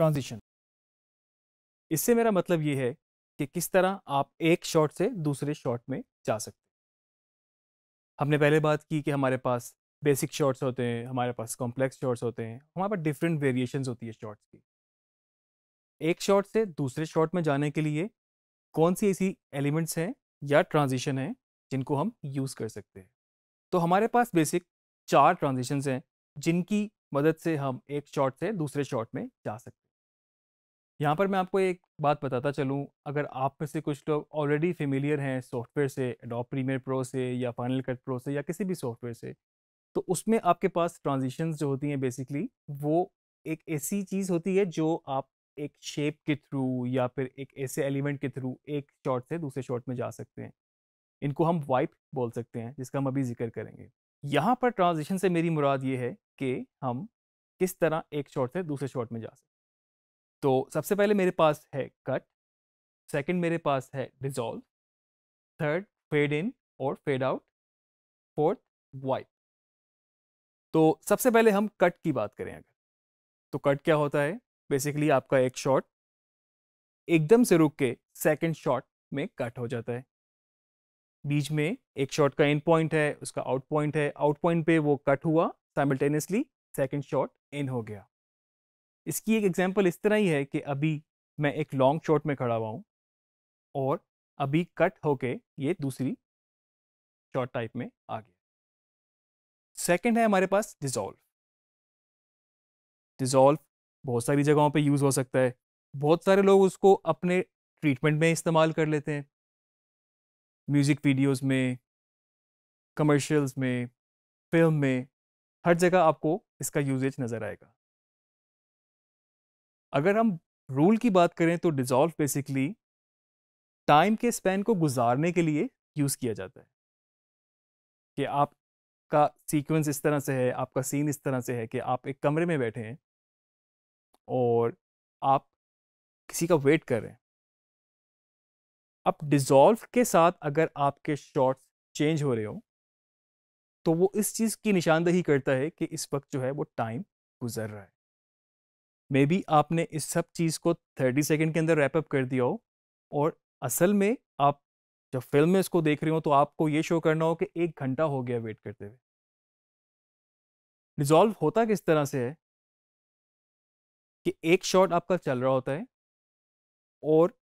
transition इससे मेरा मतलब ये है कि किस तरह आप एक शॉट से दूसरे शॉट में जा सकते हैं हमने पहले बात की कि हमारे पास बेसिक शॉट्स होते हैं हमारे पास कॉम्प्लेक्स शॉट्स होते हैं हमारे पास डिफरेंट वेरिएशंस होती है शॉट्स की एक शॉट से दूसरे शॉट में जाने के लिए कौन सी ऐसी एलिमेंट्स हैं या ट्रांजिशन हैं जिनको हम यूज़ कर सकते हैं तो हमारे पास बेसिक चार ट्रांजिशंस हैं जिनकी मदद से हम एक शॉट से दूसरे शॉट में जा सकते हैं यहाँ पर मैं आपको एक बात बताता चलूँ अगर आप में से कुछ लोग ऑलरेडी फेमिलियर हैं सॉफ्टवेयर से एडोब प्रीमियर प्रो से या फाइनल कट प्रो से या किसी भी सॉफ्टवेयर से तो उसमें आपके पास ट्रांजिशंस जो होती हैं बेसिकली वो एक ऐसी चीज़ होती है जो आप एक शेप के थ्रू या फिर एक ऐसे एलिमेंट के थ्रू एक शॉट से दूसरे शॉट में जा सकते हैं इनको हम वाइप बोल सकते हैं जिसका हम अभी जिक्र करेंगे यहाँ पर ट्रांजिशन से मेरी मुराद ये है कि हम किस तरह एक शॉट से दूसरे शॉट में जा सकते हैं तो सबसे पहले मेरे पास है कट सेकंड मेरे पास है डिजॉल्व थर्ड फेड इन और फेड आउट फोर्थ वाइप तो सबसे पहले हम कट की बात करें अगर तो कट क्या होता है बेसिकली आपका एक शॉट एकदम से रुक के सेकंड शॉट में कट हो जाता है बीच में एक शॉट का एंड पॉइंट है उसका आउट पॉइंट है आउट पॉइंट पे वो कट हुआ साइमल्टेनियसली सेकंड शॉट इन हो गया इसकी एक एग्जांपल इस तरह ही है कि अभी मैं एक लॉन्ग शॉट में खड़ा हुआ हूँ और अभी कट होके ये दूसरी शॉट टाइप में आ गया सेकंड है हमारे पास डिज़ोल्व डिज़ोल्व बहुत सारी जगहों पे यूज़ हो सकता है बहुत सारे लोग उसको अपने ट्रीटमेंट में इस्तेमाल कर लेते हैं म्यूज़िक वीडियोस में कमर्शियल्स में फिल्म में हर जगह आपको इसका यूजेज नज़र आएगा अगर हम रूल की बात करें तो डिज़ोल्व बेसिकली टाइम के स्पेन को गुजारने के लिए यूज़ किया जाता है कि आपका सीक्वेंस इस तरह से है आपका सीन इस तरह से है कि आप एक कमरे में बैठे हैं और आप किसी का वेट कर रहे हैं अब डिज़ोल्व के साथ अगर आपके शॉट्स चेंज हो रहे हो तो वो इस चीज़ की निशानदेही करता है कि इस वक्त जो है वो टाइम गुजर रहा है मे बी आपने इस सब चीज़ को थर्टी सेकेंड के अंदर रैपअप कर दिया हो और असल में आप जब फिल्म में इसको देख रहे हो तो आपको ये शो करना हो कि एक घंटा हो गया वेट करते हुए रिजॉल्व होता किस तरह से है कि एक शॉट आपका चल रहा होता है और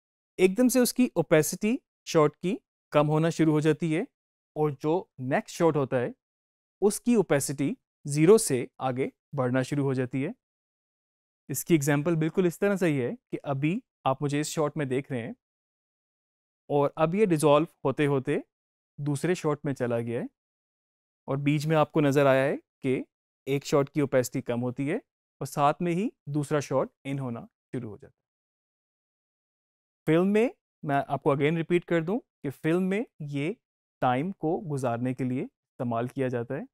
एकदम से उसकी ओपेसिटी शॉट की कम होना शुरू हो जाती है और जो नेक्स्ट शॉट होता है उसकी ओपेसिटी ज़ीरो से आगे बढ़ना शुरू हो जाती है इसकी एग्जाम्पल बिल्कुल इस तरह सही है कि अभी आप मुझे इस शॉट में देख रहे हैं और अब ये डिज़ोल्व होते होते दूसरे शॉट में चला गया है और बीच में आपको नज़र आया है कि एक शॉट की ओपेसिटी कम होती है और साथ में ही दूसरा शॉट इन होना शुरू हो जाता है फिल्म में मैं आपको अगेन रिपीट कर दूं कि फिल्म में ये टाइम को गुजारने के लिए इस्तेमाल किया जाता है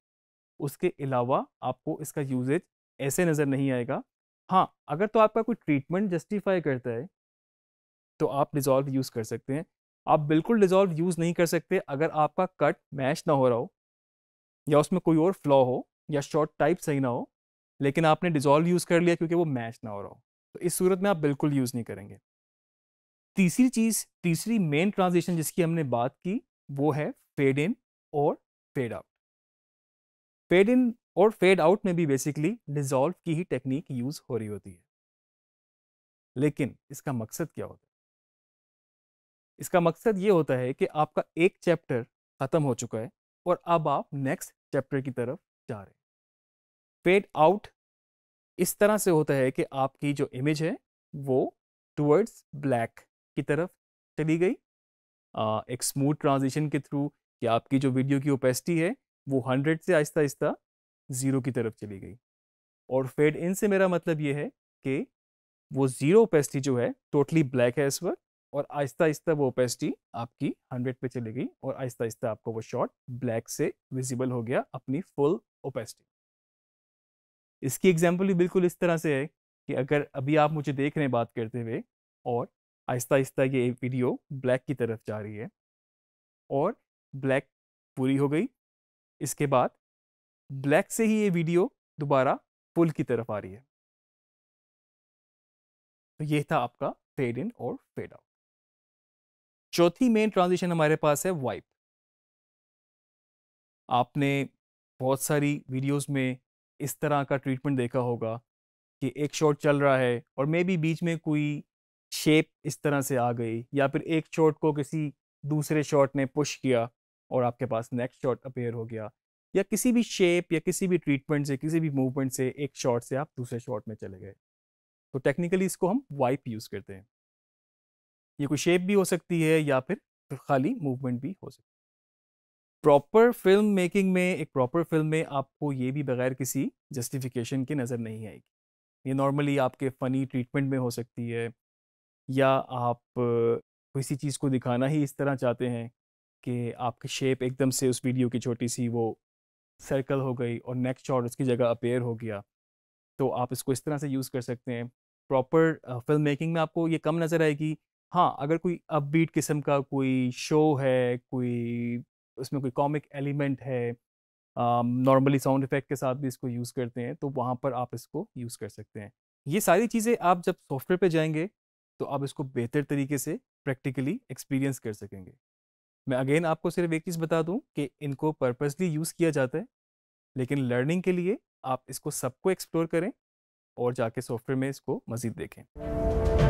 उसके अलावा आपको इसका यूजेज ऐसे नज़र नहीं आएगा हाँ अगर तो आपका कोई ट्रीटमेंट जस्टिफाई करता है तो आप डिज़ोल्व यूज़ कर सकते हैं आप बिल्कुल डिज़ोल्व यूज़ नहीं कर सकते अगर आपका कट मैच ना हो रहा हो या उसमें कोई और फ्लॉ हो या शॉर्ट टाइप सही ना हो लेकिन आपने डिज़ोल्व यूज़ कर लिया क्योंकि वो मैच ना हो रहा हो तो इस सूरत में आप बिल्कुल यूज़ नहीं करेंगे तीसरी चीज़ तीसरी मेन ट्रांजिशन जिसकी हमने बात की वो है फेड इन और फेड आउट फेड इन और फेड आउट में भी बेसिकली डिजॉल्व की ही टेक्निक यूज हो रही होती है लेकिन इसका मकसद क्या होता है इसका मकसद ये होता है कि आपका एक चैप्टर ख़त्म हो चुका है और अब आप नेक्स्ट चैप्टर की तरफ जा रहे हैं फेड आउट इस तरह से होता है कि आपकी जो इमेज है वो टूवर्ड्स ब्लैक की तरफ चली गई आ, एक स्मूथ ट्रांजिशन के थ्रू कि आपकी जो वीडियो की ओपेसिटी है वो हंड्रेड से आहिस्ता आहिस्ता ज़ीरो की तरफ चली गई और फेड इन से मेरा मतलब ये है कि वो ज़ीरो ओपेसिटी जो है टोटली ब्लैक है इस वक्त और आहिस्ता आहिस्ता वो ओपेसिटी आपकी हंड्रेड पे चली गई और आहिस्ता आहिस्ता आपको वो शॉट ब्लैक से विजिबल हो गया अपनी फुल ओपेसिटी इसकी एग्जाम्पल भी बिल्कुल इस तरह से है कि अगर अभी आप मुझे देख रहे हैं बात करते हुए और आहिस्ता आहिस्ता ये वीडियो ब्लैक की तरफ जा रही है और ब्लैक पूरी हो गई इसके बाद ब्लैक से ही ये वीडियो दोबारा फुल की तरफ आ रही है तो ये था आपका फेड इन और फेड आउट चौथी मेन ट्रांजिशन हमारे पास है वाइप आपने बहुत सारी वीडियोस में इस तरह का ट्रीटमेंट देखा होगा कि एक शॉट चल रहा है और मे बी बीच में कोई शेप इस तरह से आ गई या फिर एक शॉट को किसी दूसरे शॉट ने पुश किया और आपके पास नेक्स्ट शॉट अपेयर हो गया या किसी भी शेप या किसी भी ट्रीटमेंट से किसी भी मूवमेंट से एक शॉट से आप दूसरे शॉट में चले गए तो टेक्निकली इसको हम वाइप यूज़ करते हैं ये कोई शेप भी हो सकती है या फिर खाली मूवमेंट भी हो सकती है प्रॉपर फिल्म मेकिंग में एक प्रॉपर फिल्म में आपको ये भी बगैर किसी जस्टिफिकेशन के नज़र नहीं आएगी ये नॉर्मली आपके फ़नी ट्रीटमेंट में हो सकती है या आप किसी चीज़ को दिखाना ही इस तरह चाहते हैं कि आपकी शेप एकदम से उस वीडियो की छोटी सी वो सर्कल हो गई और नेक्स्ट शॉट उसकी जगह अपेयर हो गया तो आप इसको इस तरह से यूज़ कर सकते हैं प्रॉपर फिल्म मेकिंग में आपको ये कम नज़र आएगी हाँ अगर कोई अपबीट किस्म का कोई शो है कोई उसमें कोई कॉमिक एलिमेंट है नॉर्मली साउंड इफेक्ट के साथ भी इसको यूज़ करते हैं तो वहाँ पर आप इसको यूज़ कर सकते हैं ये सारी चीज़ें आप जब सॉफ्टवेयर पे जाएंगे तो आप इसको बेहतर तरीके से प्रैक्टिकली एक्सपीरियंस कर सकेंगे मैं अगेन आपको सिर्फ एक चीज़ बता दूं कि इनको पर्पसली यूज़ किया जाता है लेकिन लर्निंग के लिए आप इसको सबको एक्सप्लोर करें और जाके सॉफ्टवेयर में इसको मज़ीद देखें